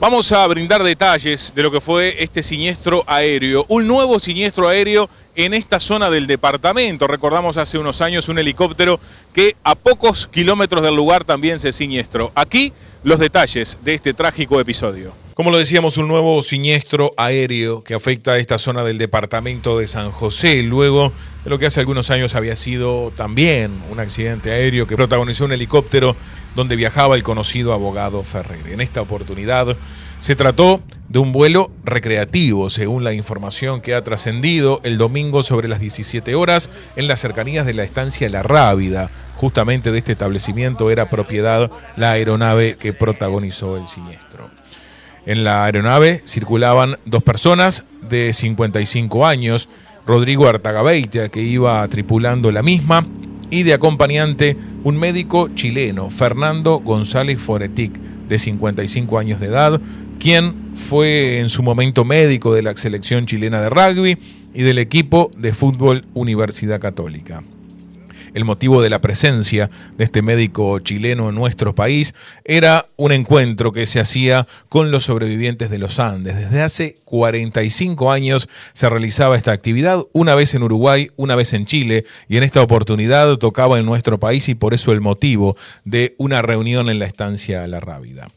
Vamos a brindar detalles de lo que fue este siniestro aéreo, un nuevo siniestro aéreo en esta zona del departamento. Recordamos hace unos años un helicóptero que a pocos kilómetros del lugar también se siniestró. Aquí los detalles de este trágico episodio. Como lo decíamos, un nuevo siniestro aéreo que afecta a esta zona del departamento de San José, luego de lo que hace algunos años había sido también un accidente aéreo que protagonizó un helicóptero donde viajaba el conocido abogado Ferrer. En esta oportunidad, se trató de un vuelo recreativo, según la información que ha trascendido el domingo sobre las 17 horas en las cercanías de la estancia La Rábida. Justamente de este establecimiento era propiedad la aeronave que protagonizó el siniestro. En la aeronave circulaban dos personas de 55 años, Rodrigo Artagabeitia, que iba tripulando la misma, y de acompañante un médico chileno, Fernando González Foretic de 55 años de edad, quien fue en su momento médico de la selección chilena de rugby y del equipo de fútbol Universidad Católica el motivo de la presencia de este médico chileno en nuestro país, era un encuentro que se hacía con los sobrevivientes de los Andes. Desde hace 45 años se realizaba esta actividad, una vez en Uruguay, una vez en Chile, y en esta oportunidad tocaba en nuestro país y por eso el motivo de una reunión en la estancia La Rábida.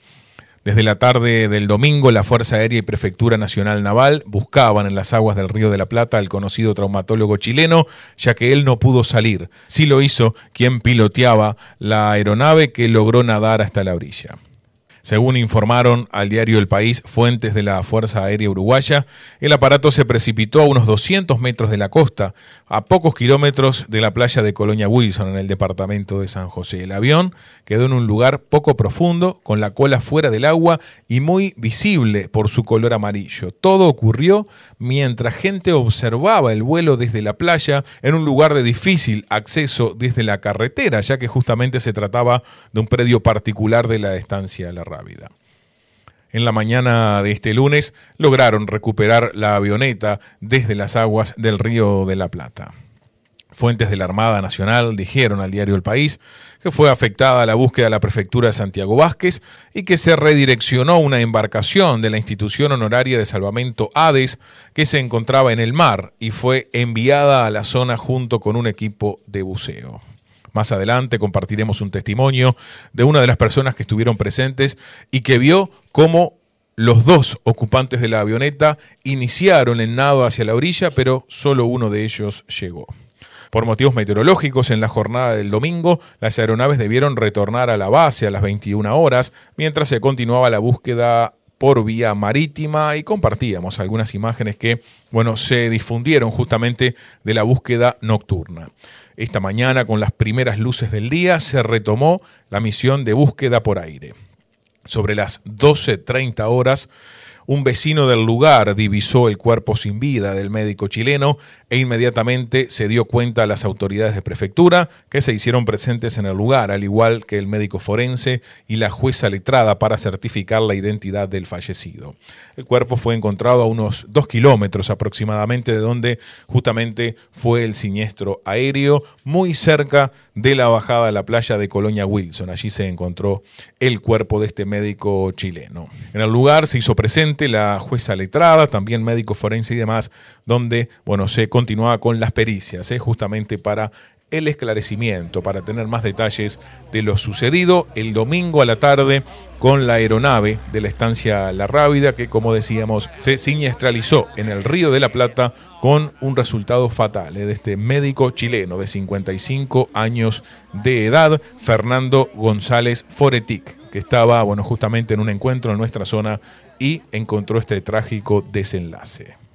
Desde la tarde del domingo, la Fuerza Aérea y Prefectura Nacional Naval buscaban en las aguas del Río de la Plata al conocido traumatólogo chileno, ya que él no pudo salir. Sí lo hizo quien piloteaba la aeronave que logró nadar hasta la orilla. Según informaron al diario El País fuentes de la Fuerza Aérea Uruguaya, el aparato se precipitó a unos 200 metros de la costa, a pocos kilómetros de la playa de Colonia Wilson, en el departamento de San José. El avión quedó en un lugar poco profundo, con la cola fuera del agua y muy visible por su color amarillo. Todo ocurrió mientras gente observaba el vuelo desde la playa, en un lugar de difícil acceso desde la carretera, ya que justamente se trataba de un predio particular de la estancia La radio. Vida. En la mañana de este lunes lograron recuperar la avioneta desde las aguas del río de la Plata. Fuentes de la Armada Nacional dijeron al diario El País que fue afectada la búsqueda de la prefectura de Santiago Vázquez y que se redireccionó una embarcación de la institución honoraria de salvamento Hades que se encontraba en el mar y fue enviada a la zona junto con un equipo de buceo. Más adelante compartiremos un testimonio de una de las personas que estuvieron presentes y que vio cómo los dos ocupantes de la avioneta iniciaron el nado hacia la orilla, pero solo uno de ellos llegó. Por motivos meteorológicos, en la jornada del domingo, las aeronaves debieron retornar a la base a las 21 horas, mientras se continuaba la búsqueda por vía marítima y compartíamos algunas imágenes que, bueno, se difundieron justamente de la búsqueda nocturna. Esta mañana, con las primeras luces del día, se retomó la misión de búsqueda por aire. Sobre las 12.30 horas, un vecino del lugar divisó el cuerpo sin vida del médico chileno e inmediatamente se dio cuenta a las autoridades de prefectura que se hicieron presentes en el lugar, al igual que el médico forense y la jueza letrada para certificar la identidad del fallecido. El cuerpo fue encontrado a unos dos kilómetros aproximadamente de donde justamente fue el siniestro aéreo, muy cerca de la bajada a la playa de Colonia Wilson. Allí se encontró el cuerpo de este médico chileno. En el lugar se hizo presente la jueza letrada, también médico forense y demás, donde bueno, se continuaba con las pericias, ¿eh? justamente para el esclarecimiento, para tener más detalles de lo sucedido el domingo a la tarde con la aeronave de la estancia La Rábida, que como decíamos, se siniestralizó en el Río de la Plata con un resultado fatal ¿eh? de este médico chileno de 55 años de edad, Fernando González Foretic, que estaba, bueno, justamente en un encuentro en nuestra zona y encontró este trágico desenlace.